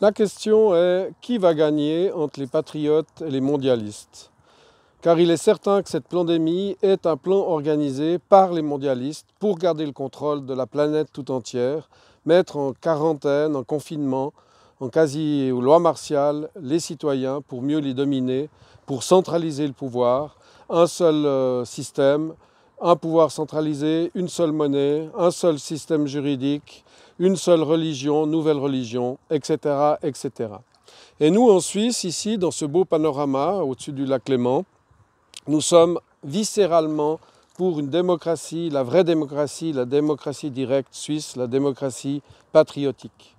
La question est qui va gagner entre les patriotes et les mondialistes Car il est certain que cette pandémie est un plan organisé par les mondialistes pour garder le contrôle de la planète tout entière, mettre en quarantaine, en confinement, en quasi loi martiale les citoyens pour mieux les dominer, pour centraliser le pouvoir, un seul euh, système, un pouvoir centralisé, une seule monnaie, un seul système juridique, une seule religion, nouvelle religion, etc., etc. Et nous, en Suisse, ici, dans ce beau panorama au-dessus du lac Léman, nous sommes viscéralement pour une démocratie, la vraie démocratie, la démocratie directe suisse, la démocratie patriotique.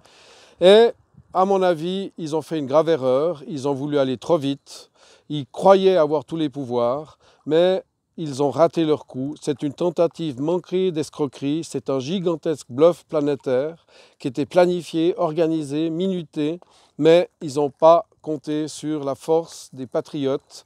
Et à mon avis, ils ont fait une grave erreur, ils ont voulu aller trop vite, ils croyaient avoir tous les pouvoirs, mais ils ont raté leur coup. C'est une tentative manquée d'escroquerie. C'est un gigantesque bluff planétaire qui était planifié, organisé, minuté, mais ils n'ont pas compté sur la force des patriotes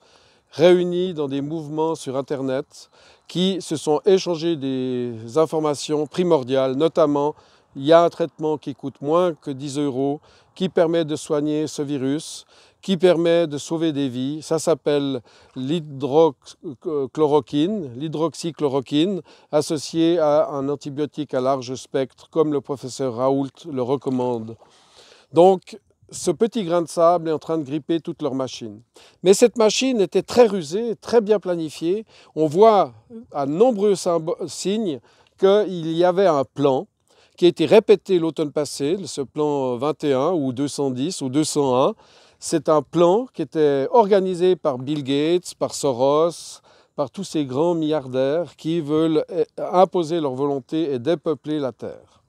réunis dans des mouvements sur Internet qui se sont échangés des informations primordiales, notamment il y a un traitement qui coûte moins que 10 euros, qui permet de soigner ce virus, qui permet de sauver des vies. Ça s'appelle l'hydroxychloroquine, l'hydroxychloroquine, associé à un antibiotique à large spectre, comme le professeur Raoult le recommande. Donc, ce petit grain de sable est en train de gripper toute leur machine. Mais cette machine était très rusée, très bien planifiée. On voit à nombreux signes qu'il y avait un plan qui a été répété l'automne passé, ce plan 21 ou 210 ou 201, c'est un plan qui était organisé par Bill Gates, par Soros, par tous ces grands milliardaires qui veulent eh, imposer leur volonté et dépeupler la Terre.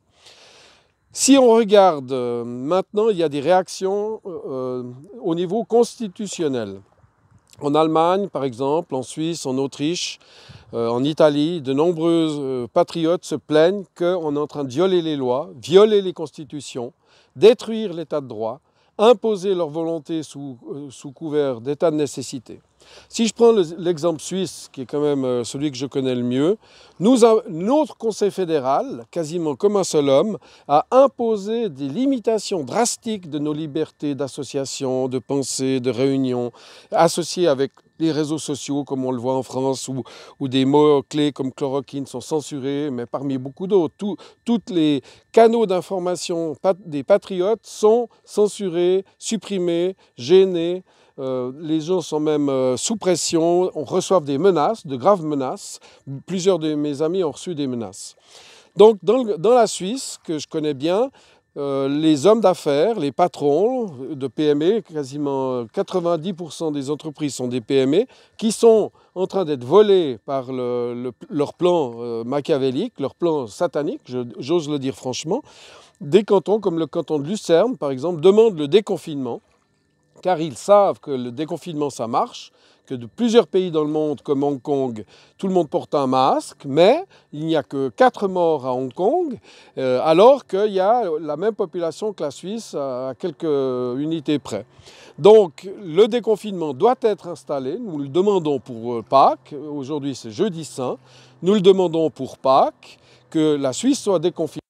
Si on regarde euh, maintenant, il y a des réactions euh, euh, au niveau constitutionnel. En Allemagne, par exemple, en Suisse, en Autriche, en Italie, de nombreux patriotes se plaignent qu'on est en train de violer les lois, violer les constitutions, détruire l'état de droit, imposer leur volonté sous, euh, sous couvert d'état de nécessité. Si je prends l'exemple suisse, qui est quand même euh, celui que je connais le mieux, notre Conseil fédéral, quasiment comme un seul homme, a imposé des limitations drastiques de nos libertés d'association, de pensée, de réunion, associées avec les réseaux sociaux, comme on le voit en France, où, des mots-clés comme chloroquine sont censurés, mais parmi beaucoup d'autres. Tous les canaux d'information des patriotes sont censurés, supprimés, gênés. Euh, les gens sont même euh, sous pression, on reçoit des menaces, de graves menaces. Plusieurs de mes amis ont reçu des menaces. Donc dans, la Suisse, que je connais bien, euh, les hommes d'affaires, les patrons de PME, quasiment 90% des entreprises sont des PME, qui sont en train d'être volés par leur plan machiavélique, leur plan satanique, j'ose le dire franchement. Des cantons comme le canton de Lucerne, par exemple, demandent le déconfinement car ils savent que le déconfinement, ça marche, que de plusieurs pays dans le monde, comme Hong Kong, tout le monde porte un masque, mais il n'y a que quatre morts à Hong Kong, euh, alors qu'il y a la même population que la Suisse à quelques unités près. Donc le déconfinement doit être installé, nous le demandons pour euh, Pâques, aujourd'hui c'est jeudi saint, nous le demandons pour Pâques, que la Suisse soit déconfinée.